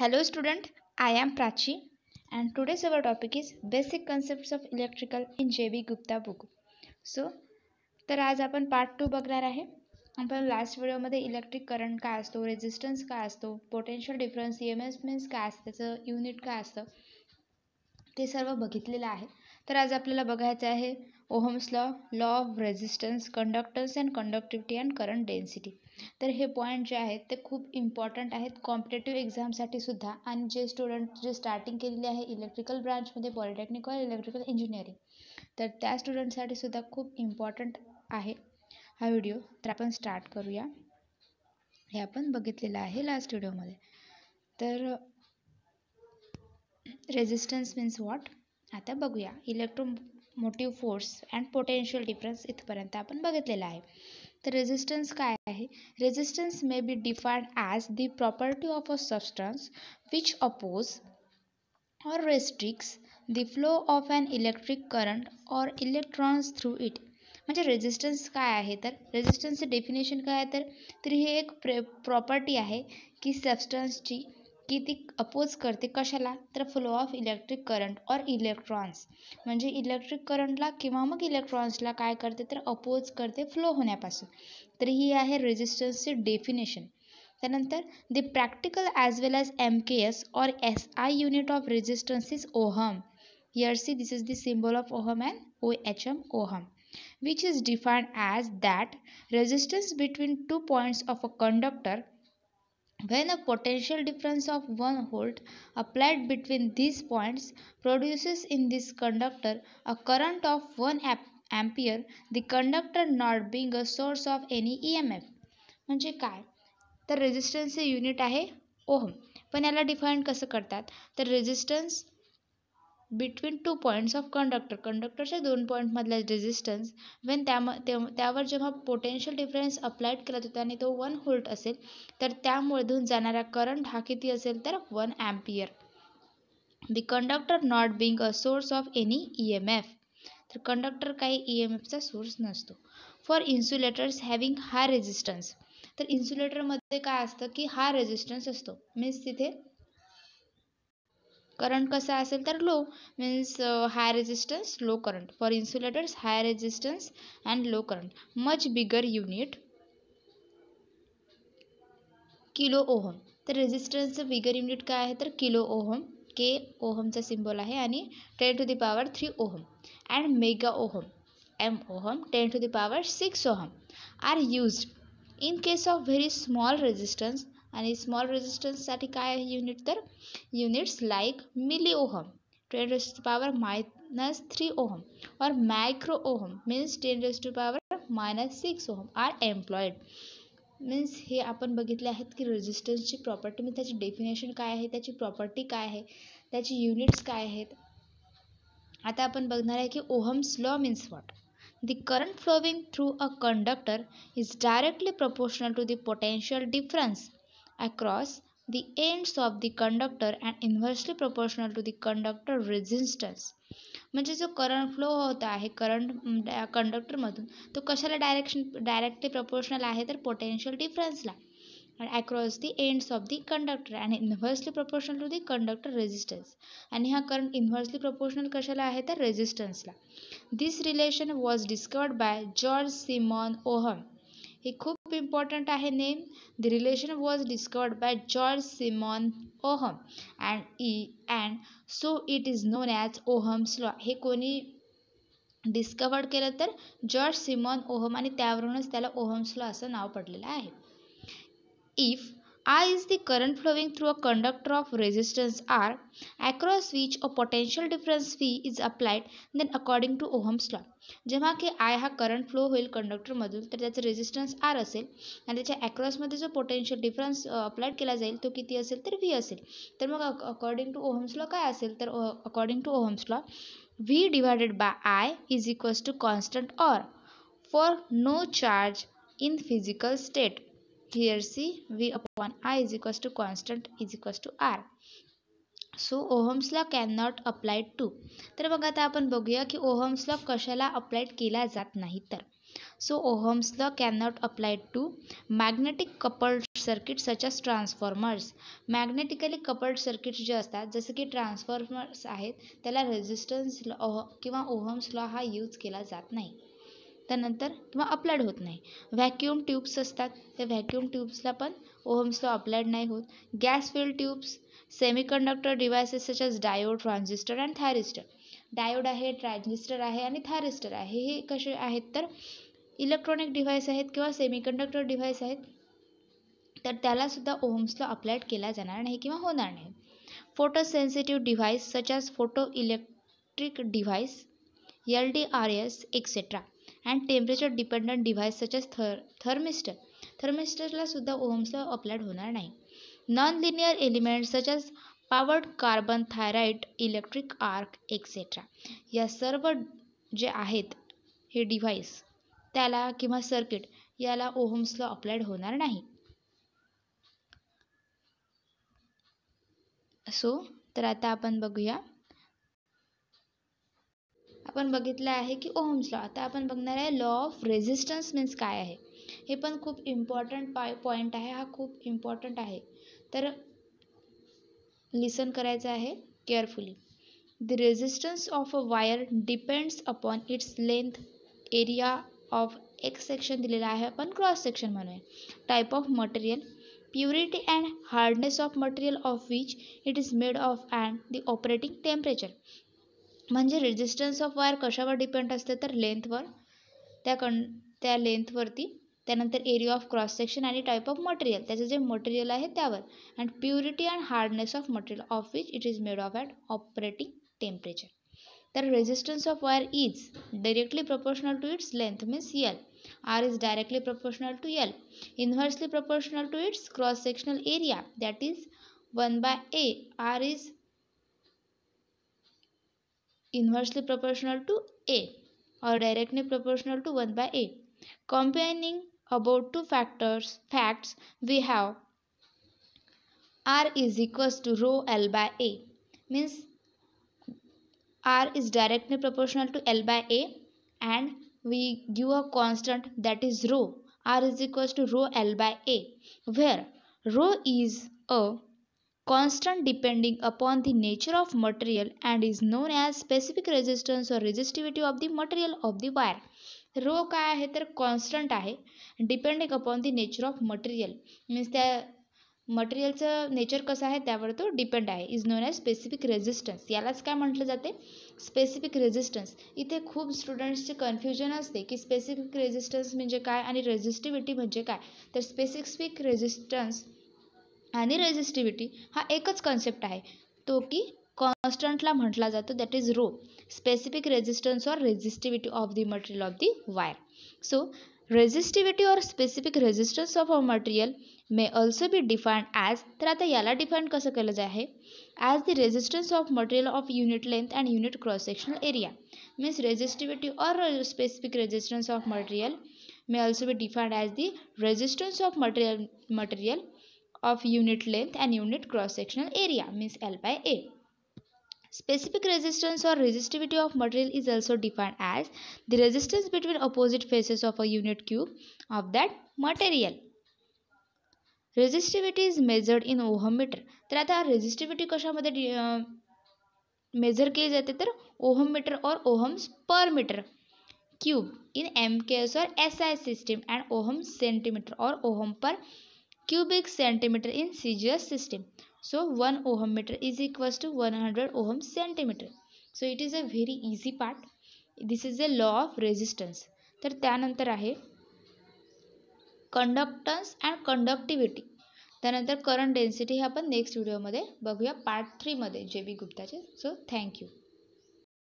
Hello student I am Prachi and today सवर topic is basic concepts of electrical in J B Gupta book so तर आज आपण part two बघणार आहे आपण लास्ट व्हिडिओमध्ये इलेक्ट्रिक करंट काय असतो रेजिस्टन्स काय असतो potential difference E M S means काय असतं त्याचं युनिट काय असतं ते सर्व बघितलेलं आहे तर आज आपल्याला बघायचं आहे Ohm's law law of resistance conductance and conductivity and current density तर हे पॉईंट जे आहेत ते खूप इम्पॉर्टंट आहेत कॉम्पिटेटिव्ह एक्झामसाठी सुद्धा आणि जे स्टुडंट जे स्टार्टिंग केलेले आहे इलेक्ट्रिकल ब्रांचमध्ये पॉलिटेक्निक ऑर इलेक्ट्रिकल इंजिनिअरिंग तर त्या स्टुडंटसाठी सुद्धा खूप इम्पॉर्टंट आहे हा व्हिडिओ तर आपण स्टार्ट करूया हे आपण बघितलेलं आहे लास्ट व्हिडिओमध्ये तर रेझिस्टन्स मीन्स वॉट आता बघूया electromotive force and potential difference इथपर्यंत अपन बगित है तो रेजिस्टन्स का है resistance may be defined as the property of a substance which oppose और restricts the flow of an electric current और इलेक्ट्रॉन्स थ्रू इट मजे रेजिस्टन्स का है तो रेजिस्टन्स डेफिनेशन का है तो तरी हे एक प्रे प्रॉपर्टी की की ती अपोज करते कशाला तर flow of electric current or electrons म्हणजे इलेक्ट्रिक करंटला किंवा मग इलेक्ट्रॉन्सला काय करते तर अपोज करते फ्लो होण्यापासून तर ही आहे रेजिस्टन्सची डेफिनेशन त्यानंतर the practical as well as M K S or S I unit of resistance is ohm here see this is the symbol of ohm and O H M ohm which is defined as that resistance between two points of a conductor When a potential difference of one volt applied between these points produces in this conductor a current of 1 ampere, the conductor not being a source of any EMF. म्हणजे काय तर रेझिस्टन्सचे unit आहे ohm पण याला define कसं करतात तर resistance between two points of conductor कंडक्टरच्या दोन पॉईंटमधला रेजिस्टन्स वेन त्याम त्यावर जेव्हा पोटेन्शियल डिफरन्स अप्लाइड केला जातो आणि तो वन होल्ट असेल तर त्यामधून जाणारा करंट हा किती असेल तर one ampere the conductor not being a source of any E M F तर कंडक्टर काही ई एम एफचा सोर्स नसतो फॉर इन्सुलेटर्स हॅविंग हा रेझिस्टन्स तर इन्सुलेटरमध्ये काय असतं की हा रेजिस्टन्स असतो मीन्स तिथे करंट कसा असेल तर low means high resistance low current for insulators high resistance and low current much bigger unit kilo ohm तर रेजिस्टन्सचं बिगर युनिट काय आहे तर किलो ओहम के ओहमचा सिम्बॉल आहे आणि ten to the power three ohm and mega ohm M ohm ten to the power six ohm are used in case of very small resistance आणि small रेजिस्टन्ससाठी काय आहे युनिट तर units like milli ohm ten raise to power minus three ohm और micro ohm means ten raise to power minus six ohm are employed means हे आपण बघितले आहेत की रेजिस्टन्सची प्रॉपर्टी म्हणजे त्याची डेफिनेशन काय आहे त्याची प्रॉपर्टी काय आहे त्याची युनिट्स काय आहेत आता आपण बघणार आहे की ohm law means what the current flowing through a conductor is directly proportional to the potential difference across the ends of the conductor and inversely proportional to the conductor resistance म्हणजे जो current flow होत आहे current कंडक्टरमधून तो कशाला direction directly proportional आहे तर potential डिफरन्सला and across the ends of the conductor and inversely proportional to the conductor resistance आणि हा करंट इन्व्हर्सली प्रपोर्शनल कशाला आहे तर रेजिस्टन्सला this relation was discovered by George Simon Ohm हे खूप इम्पॉर्टंट आहे name the relation was discovered by George Simon Ohm and E and so it is known as Ohm's law हे कोणी discovered केलं तर जॉर्ज सिमॉन ओहम आणि त्यावरूनच त्याला ohms law असं नाव पडलेलं आहे if I is the current flowing through a conductor of resistance R across which a potential difference V is applied then according to Ohm's law जेव्हा की आय हा current flow होईल कंडक्टरमधून तर त्याचा रेझिस्टन्स आर असेल आणि त्याच्या अक्रॉसमध्ये जो पोटेन्शियल डिफरन्स अप्लायड केला जाईल तो किती असेल तर व्ही असेल तर मग अकॉर्डिंग टू ओहम्स लॉ काय असेल तर according to Ohm's law V divided by I is equals to constant or for no change in physical state here see V upon I is equals to constant is equals to R. So Ohm's law can not applied to तर बघा आता आपण बघूया की ohms law कशाला applied केला जात नाही तर so Ohm's law can not applied to magnetic coupled circuit such as transformers magnetically coupled circuits जे असतात जसं की ट्रान्सफॉर्मर्स आहेत त्याला रेझिस्टन्स लॉ किंवा ओहम्स लॉ हा यूज केला जात नाही त्यानंतर किंवा अप्लाइड होत नाही व्हॅक्यूम ट्यूब्स असतात त्या व्हॅक्युम ट्यूब्सला पण ओहम्स लॉ अप्लाइड नाही होत gas filled tubes semiconductor devices such as diode transistor and thyristor diode आहे ट्रान्झिस्टर आहे आणि थायरिस्टर आहे हे कसे आहेत तर इलेक्ट्रॉनिक डिव्हाइस आहेत किंवा सेमीकंडक्टर डिव्हाइस आहेत तर त्यालासुद्धा ओहम्सला अप्लाइड केला जाणार नाही किंवा होणार नाही photo sensitive device such photo electric device L D R S etcetera and temperature dependent device such as थर थर्मिस्टर थर्मिस्टरला सुद्धा ओहम्सला अप्लाइड होणार नाही non linear elements such as powered carbon thyroid electric arc etcetera या सर्व जे आहेत हे डिव्हाइस त्याला किंवा सर्किट याला ओहम्सला अप्लाइड होणार नाही सो तर आता आपण बघूया आपण बघितलं आहे की ओहम्स लॉ आता आपण बघणार आहे लॉ ऑफ रेझिस्टन्स मीन्स काय आहे हे पण खूप इम्पॉर्टंट पाय पॉईंट आहे हा खूप इम्पॉर्टंट आहे तर लिसन करायचं आहे carefully the resistance of a wire depends upon its length area of x section दिलेला आहे आपण क्रॉस सेक्शन म्हणूया type of material purity and hardness of material of which it is made of and the operating temperature म्हणजे resistance of wire कशावर depend असते तर लेंथवर त्या कं त्या लेंथवरती त्यानंतर एरिया ऑफ क्रॉस सेक्शन आणि टाईप ऑफ मटेरियल त्याचं जे मटेरियल आहे त्यावर and purity and hardness of material of which it is made of at operating temperature तर resistance of wire is directly proportional to its length means L R is directly proportional to L inversely proportional to its cross sectional area that is one by A R is inversely proportional to A or directly proportional to 1 by A. Combining about two factors, facts, we have R is equals to rho L by A means R is directly proportional to L by A and we give a constant that is rho. R is equals to rho L by A where rho is a constant depending upon the nature of material and is known as specific resistance or resistivity of the material of the wire. Rho काय आहे तर constant आहे depending upon the nature of material means त्या मटेरियलचं नेचर कसं आहे त्यावर तो डिपेंड आहे is known as specific resistance यालाच काय म्हटलं जाते स्पेसिफिक रेजिस्टन्स इथे खूप स्टुडंट्सचे कन्फ्युजन असते की स्पेसिफिक रेझिस्टन्स म्हणजे काय आणि रेझिस्टिव्हिटी म्हणजे काय तर स्पेसिफिक रेजिस्टन्स आणि रेझिस्टिव्हिटी हा एकच कॉन्सेप्ट आहे तो की कॉन्स्टंटला म्हटला जातो that is rho specific resistance or resistivity of the material of the wire so resistivity or specific resistance of a material may also be defined as तर आता याला डिफाईन कसं केलं आहे as the resistance of material of unit length and unit cross sectional area means resistivity or specific resistance of material may also be defined as the resistance of material material of unit length and unit cross sectional area means L by A. Specific resistance or resistivity of material is also defined as the resistance between opposite faces of a unit cube of that material. Resistivity is measured in ohm meter तर आता resistivity कशामध्ये major केली जाते तर ohm meter or ohms per meter cube in M K S or S I system and ohm centimeter or ohm per cubic centimeter in CGS system so one ohm meter is equals to one hundred ohm centimeter so it is a very easy part this is a law of resistance तर त्यानंतर आहे conductance and conductivity त्यानंतर current density हे आपण next व्हिडिओमध्ये बघूया part थ्रीमध्ये जे बी गुप्ताचे so thank you